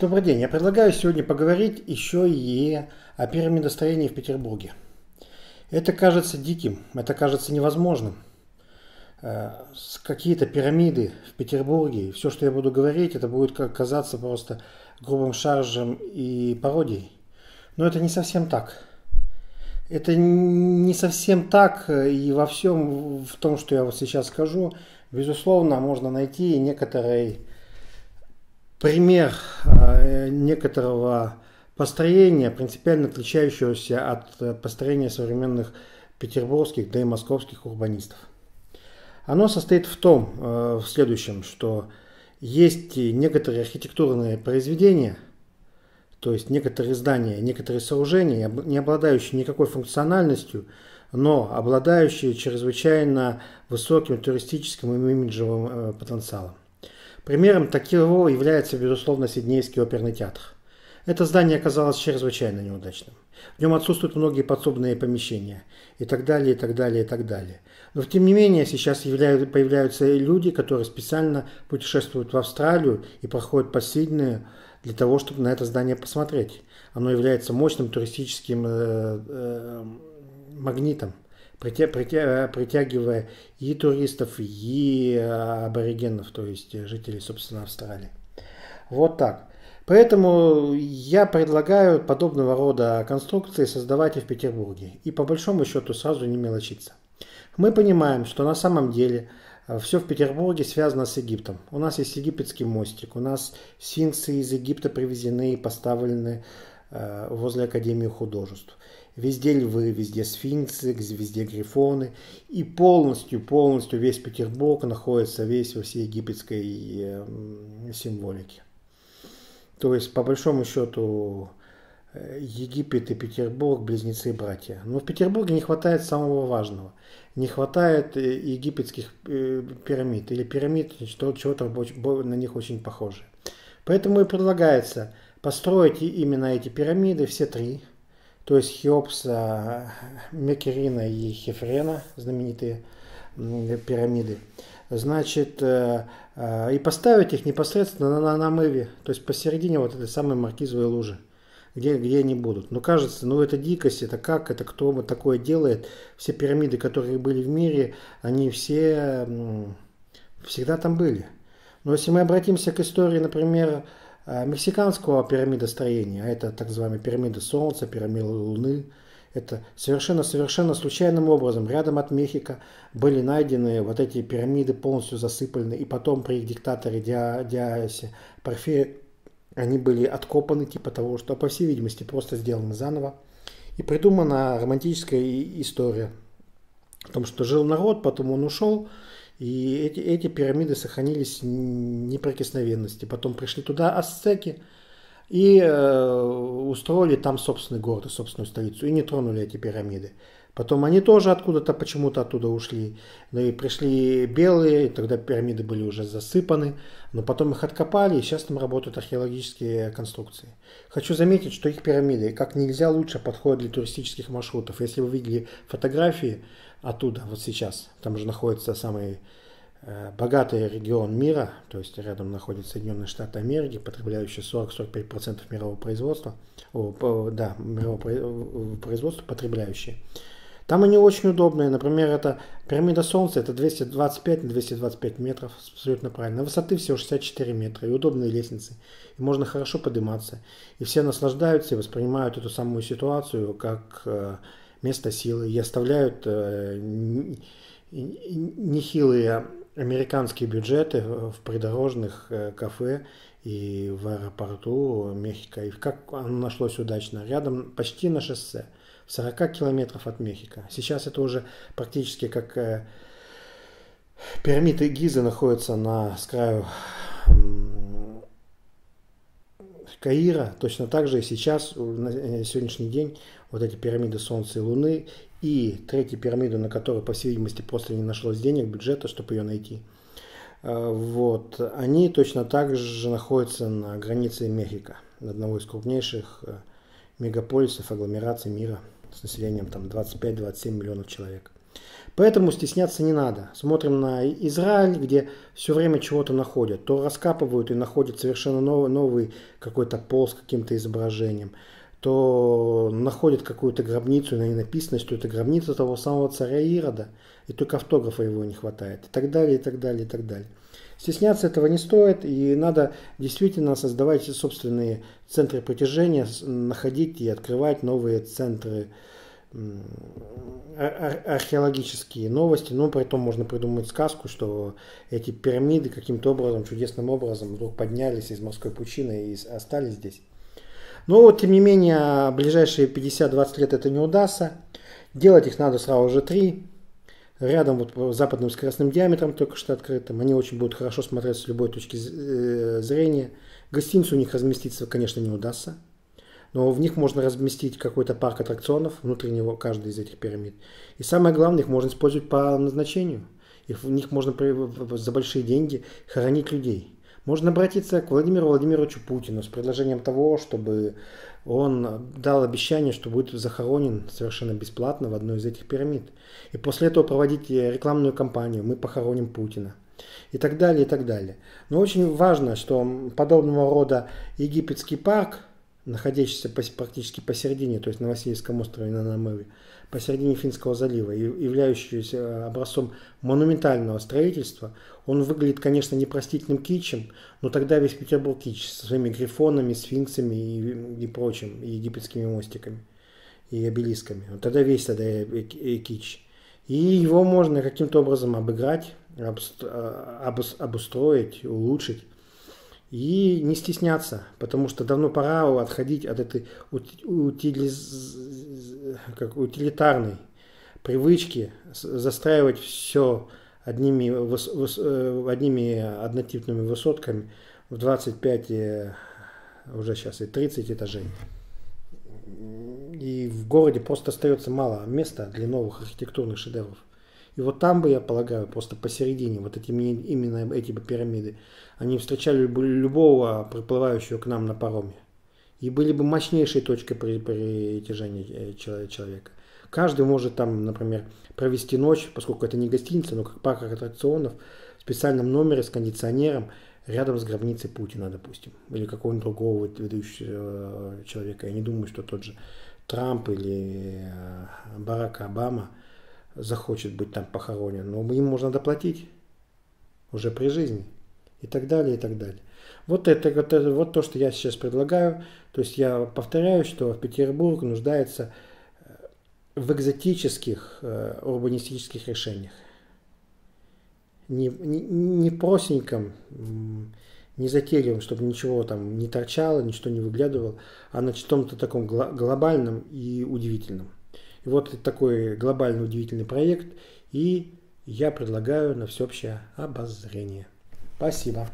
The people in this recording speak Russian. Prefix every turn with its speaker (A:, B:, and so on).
A: Добрый день. Я предлагаю сегодня поговорить еще и о пирамидостроении в Петербурге. Это кажется диким, это кажется невозможным. Э, какие-то пирамиды в Петербурге, все, что я буду говорить, это будет казаться просто грубым шаржем и пародией. Но это не совсем так. Это не совсем так, э, и во всем в том, что я вот сейчас скажу, безусловно, можно найти некоторые пример а, э, некоторого построения, принципиально отличающегося от э, построения современных петербургских, да и московских урбанистов. Оно состоит в том, э, в следующем, что есть некоторые архитектурные произведения, то есть некоторые здания, некоторые сооружения, не обладающие никакой функциональностью, но обладающие чрезвычайно высоким туристическим и имиджевым потенциалом. Примером такого является, безусловно, Сиднейский оперный театр. Это здание оказалось чрезвычайно неудачным. В нем отсутствуют многие подсобные помещения и так далее, и так далее, и так далее. Но тем не менее сейчас являют, появляются люди, которые специально путешествуют в Австралию и проходят по Сиднею для того, чтобы на это здание посмотреть. Оно является мощным туристическим э, э, магнитом притя, притя, притягивая и туристов, и э, аборигенов, то есть э, жителей, собственно, Австралии. Вот так. Поэтому я предлагаю подобного рода конструкции создавать и в Петербурге. И по большому счету сразу не мелочиться. Мы понимаем, что на самом деле э, все в Петербурге связано с Египтом. У нас есть египетский мостик, у нас синцы из Египта привезены и поставлены возле Академии художеств. Везде львы, везде сфинксы, везде грифоны. И полностью, полностью весь Петербург находится весь во всей египетской эм, символике. То есть, по большому счету, э, Египет и Петербург – близнецы-братья. Но в Петербурге не хватает самого важного. Не хватает э, египетских э, пирамид или пирамид, чего-то на них очень похоже. Поэтому и предлагается построить именно эти пирамиды, все три, то есть Хеопса, Мекерина и Хефрена, знаменитые пирамиды. Значит, э, а, и поставить их непосредственно на на на намыве, то есть посередине вот этой самой маркизовой лужи где, где они будут. Но ну, кажется, ну это дикость, это как, это кто такое делает. Все пирамиды, которые были в мире, они все ну, всегда там были. Но если мы обратимся к истории, например, а, мексиканского пирамидостроения, а это так называемая пирамида Солнца, пирамида Луны, это совершенно-совершенно случайным образом рядом от Мехико были найдены вот эти пирамиды полностью засыпаны, и потом при их диктаторе Ди Диасе Порфире они были откопаны типа того, что, по всей видимости, просто сделаны заново. И придумана романтическая история о том, что жил народ, потом он ушел, и эти, эти пирамиды сохранились неприкосновенности. Потом пришли туда ацтеки и э, устроили там собственный город и собственную столицу. И не тронули эти пирамиды. Потом они тоже откуда-то почему-то оттуда ушли. Ну и пришли белые, и тогда пирамиды были уже засыпаны. Но потом их откопали, и сейчас там работают археологические конструкции. Хочу заметить, что их пирамиды как нельзя лучше подходят для туристических маршрутов. Если вы видели фотографии оттуда, вот сейчас, там же находится самый э, богатый регион мира, то есть рядом находятся Соединенные Штаты Америки, потребляющие 40-45% мирового производства, о, да, мирового производства потребляющие. Там они очень удобные. Например, это пирамида Солнца, это 225 на 225 метров, абсолютно правильно. Высоты всего 64 метра и удобные лестницы. И можно хорошо подниматься. И все наслаждаются и воспринимают эту самую ситуацию как э, место силы. И оставляют э, нехилые американские бюджеты в придорожных э, кафе и в аэропорту Мехико. И как оно нашлось удачно? Рядом, почти на шоссе, в 40 километров от Мехико. Сейчас это уже практически как э, пирамиды Гизы находятся на с краю Каира, точно так же и сейчас, на э, сегодняшний день, вот эти пирамиды Солнца и Луны и третью пирамиду, на которую, по всей видимости, просто не нашлось денег, бюджета, чтобы ее найти – Э, вот. Они точно так же находятся на границе Мехико, одного из крупнейших э, мегаполисов, агломерации мира с населением там 25-27 миллионов человек. Поэтому стесняться не надо. Смотрим на Израиль, где все время чего-то находят. То раскапывают и находят совершенно новый, новый какой-то пол с каким-то изображением то находит какую-то гробницу, на ней написано, что это гробница того самого царя Ирода, и только автографа его не хватает, и так далее, и так далее, и так далее. Стесняться этого не стоит, и надо действительно создавать собственные центры притяжения, находить и открывать новые центры ар археологические новости, ну, при этом можно придумать сказку, что эти пирамиды каким-то образом, чудесным образом вдруг поднялись из морской пучины и остались здесь. Но, вот, тем не менее, ближайшие 50-20 лет это не удастся. Делать их надо сразу же три. Рядом вот западным скоростным диаметром только что открытым. Они очень будут хорошо смотреться с любой точки э, зрения. Гостиницу у них разместиться, конечно, не удастся. Но в них можно разместить какой-то парк аттракционов внутри него, каждый из этих пирамид. И самое главное, их можно использовать по назначению. Их, в них можно за большие деньги хоронить людей. Можно обратиться к Владимиру Владимировичу Путину с предложением того, чтобы он дал обещание, что будет захоронен совершенно бесплатно в одной из этих пирамид. И после этого проводить э, рекламную кампанию «Мы похороним Путина» и так далее, и так далее. Но очень важно, что подобного рода египетский парк, находящийся практически посередине, то есть на Васильевском острове на Намыве, посередине Финского залива, являющуюся э, образцом монументального строительства, он выглядит, конечно, непростительным Кичем, но тогда весь Петербург китч со своими грифонами, сфинксами и, и прочим, и египетскими мостиками и обелисками. Вот тогда весь тогда э, э, кич. И его можно каким-то образом обыграть, обустроить, улучшить и не стесняться, потому что давно пора отходить от этой утилиз... как утилитарной привычки застраивать все одними, выс... Э, одними однотипными высотками в 25, э, уже сейчас и 30 этажей. И в городе просто остается мало места для новых архитектурных шедевров. И вот там бы, я полагаю, просто посередине, вот эти именно эти бы пирамиды, они встречали бы любого приплывающего к нам на пароме. И были бы мощнейшей точкой при притяжения э, человека. Каждый может там, например, провести ночь, поскольку это не гостиница, но как парк аттракционов, в специальном номере с кондиционером, рядом с гробницей Путина, допустим, или какого-нибудь другого ведущего э, человека. Я не думаю, что тот же Трамп или э, Барак Обама захочет быть там похоронен, но им можно доплатить уже при жизни и так далее, и так далее. Вот это, вот это вот то, что я сейчас предлагаю. То есть я повторяю, что Петербург нуждается э, в экзотических э, урбанистических решениях. Не, не, не простеньком, не затейливым, чтобы ничего там не торчало, ничто не выглядывало, а на чем-то таком глобальном и удивительном. И вот такой глобально удивительный проект. И я предлагаю на всеобщее обозрение. Спасибо.